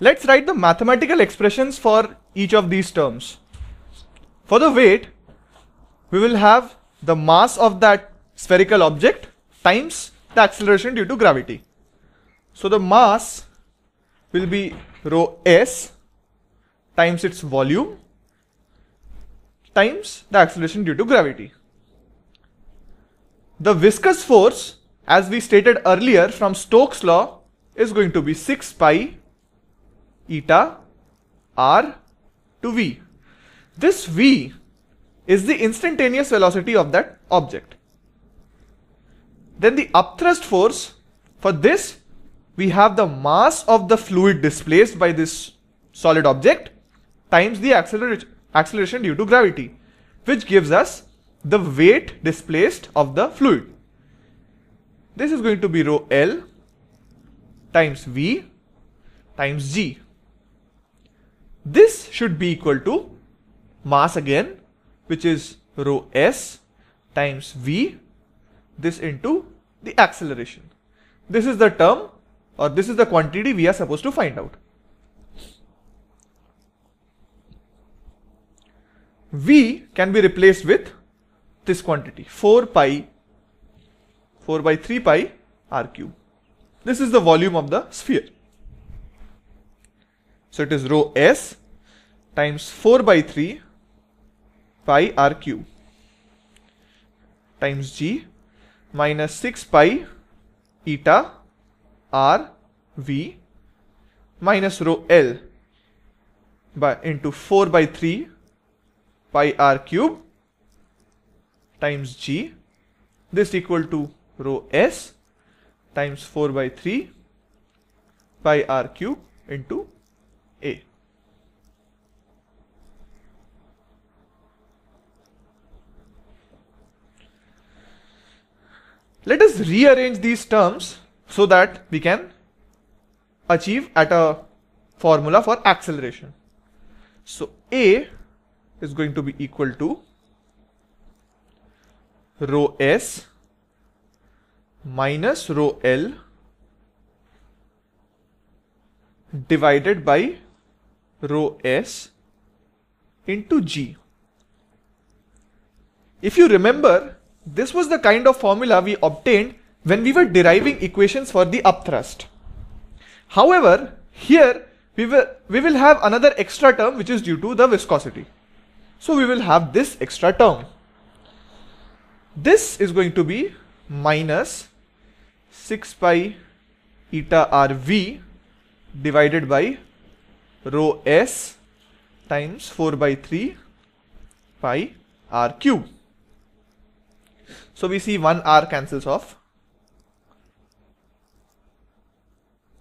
Let's write the mathematical expressions for each of these terms. For the weight, we will have the mass of that spherical object times the acceleration due to gravity. So the mass will be rho s times its volume times the acceleration due to gravity. The viscous force, as we stated earlier from Stokes law, is going to be 6 pi eta r to v. This v is the instantaneous velocity of that object. Then the upthrust force for this we have the mass of the fluid displaced by this solid object times the acceleration due to gravity which gives us the weight displaced of the fluid. This is going to be rho L times V times G this should be equal to mass again, which is rho s times v, this into the acceleration. This is the term or this is the quantity we are supposed to find out. v can be replaced with this quantity 4 pi 4 by 3 pi r cube. This is the volume of the sphere. So it is rho S times 4 by 3 pi r cube times g minus 6 pi eta r v minus rho L by into 4 by 3 pi r cube times g this equal to rho s times 4 by 3 pi r cube into let us rearrange these terms so that we can achieve at a formula for acceleration. So A is going to be equal to rho S minus rho L divided by rho s into g. If you remember, this was the kind of formula we obtained when we were deriving equations for the upthrust. However, here we will, we will have another extra term which is due to the viscosity. So we will have this extra term. This is going to be minus 6 pi eta r v divided by rho s times 4 by 3 pi r cube. So we see 1 r cancels off.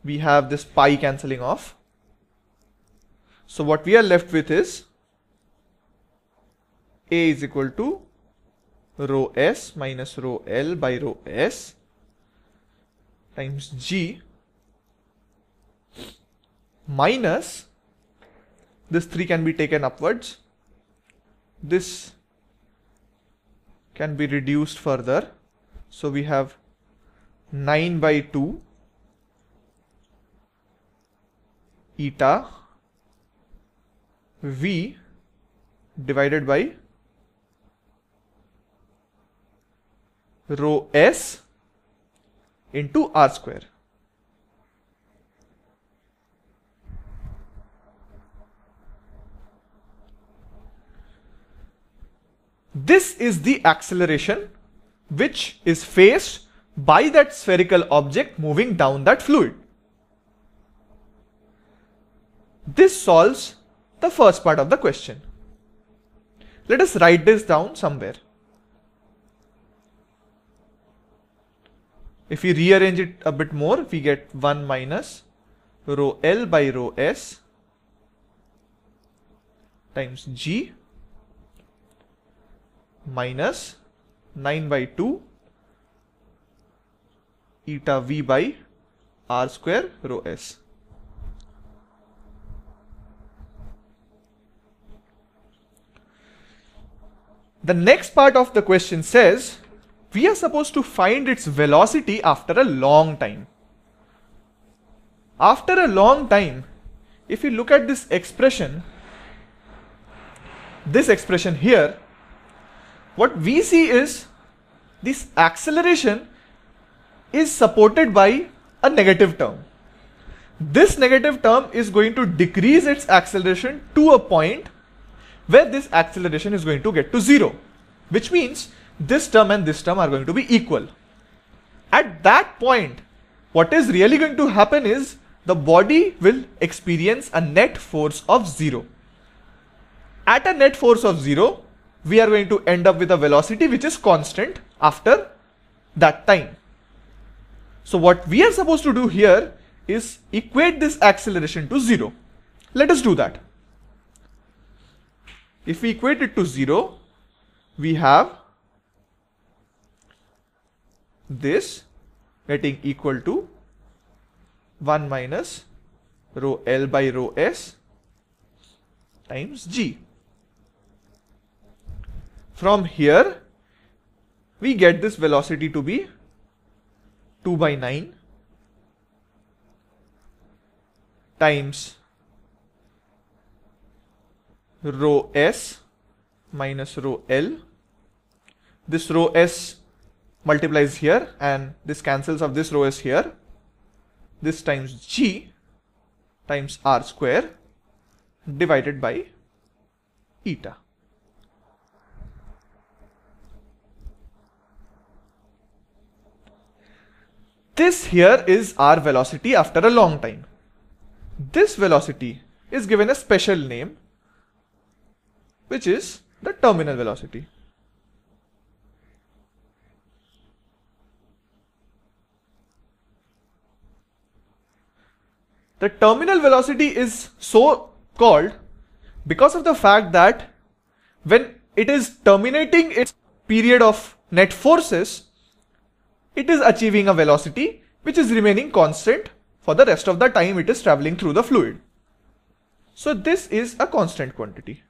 We have this pi cancelling off. So what we are left with is a is equal to rho s minus rho l by rho s times g minus this 3 can be taken upwards this can be reduced further so we have 9 by 2 eta v divided by rho s into r square This is the acceleration which is faced by that spherical object moving down that fluid. This solves the first part of the question. Let us write this down somewhere. If we rearrange it a bit more, we get 1 minus rho L by rho S times G minus 9 by 2 eta v by r square rho s. The next part of the question says we are supposed to find its velocity after a long time. After a long time, if you look at this expression, this expression here, what we see is this acceleration is supported by a negative term. This negative term is going to decrease its acceleration to a point where this acceleration is going to get to zero, which means this term and this term are going to be equal. At that point, what is really going to happen is the body will experience a net force of zero. At a net force of zero, we are going to end up with a velocity which is constant after that time. So what we are supposed to do here is equate this acceleration to 0. Let us do that. If we equate it to 0, we have this getting equal to 1 minus rho L by rho S times G from here we get this velocity to be 2 by 9 times rho s minus rho l. This rho s multiplies here and this cancels of this rho s here. This times g times r square divided by eta. This here is our velocity after a long time. This velocity is given a special name which is the terminal velocity. The terminal velocity is so called because of the fact that when it is terminating its period of net forces, it is achieving a velocity which is remaining constant for the rest of the time it is traveling through the fluid. So this is a constant quantity.